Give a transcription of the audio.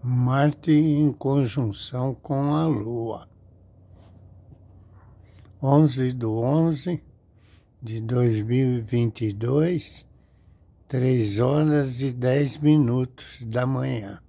Marte em conjunção com a Lua. 11 do 11 de 2022, 3 horas e 10 minutos da manhã.